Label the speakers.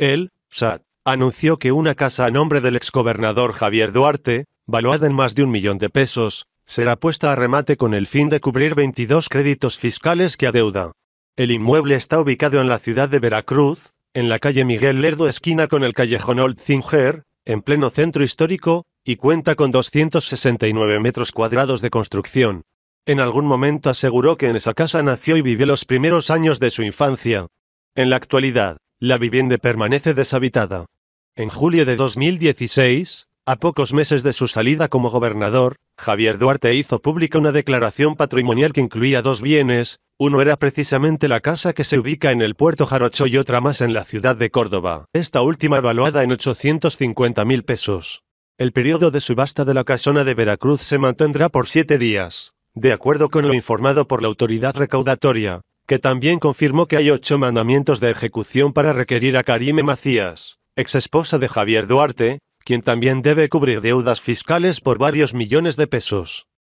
Speaker 1: El SAT anunció que una casa a nombre del exgobernador Javier Duarte, valuada en más de un millón de pesos, será puesta a remate con el fin de cubrir 22 créditos fiscales que adeuda. El inmueble está ubicado en la ciudad de Veracruz, en la calle Miguel Lerdo esquina con el callejón Old Zinger, en pleno centro histórico, y cuenta con 269 metros cuadrados de construcción. En algún momento aseguró que en esa casa nació y vivió los primeros años de su infancia. En la actualidad, la vivienda permanece deshabitada. En julio de 2016, a pocos meses de su salida como gobernador, Javier Duarte hizo pública una declaración patrimonial que incluía dos bienes, uno era precisamente la casa que se ubica en el puerto Jarocho y otra más en la ciudad de Córdoba, esta última evaluada en 850 mil pesos. El periodo de subasta de la casona de Veracruz se mantendrá por siete días, de acuerdo con lo informado por la autoridad recaudatoria, que también confirmó que hay ocho mandamientos de ejecución para requerir a Karime Macías, ex esposa de Javier Duarte, quien también debe cubrir deudas fiscales por varios millones de pesos.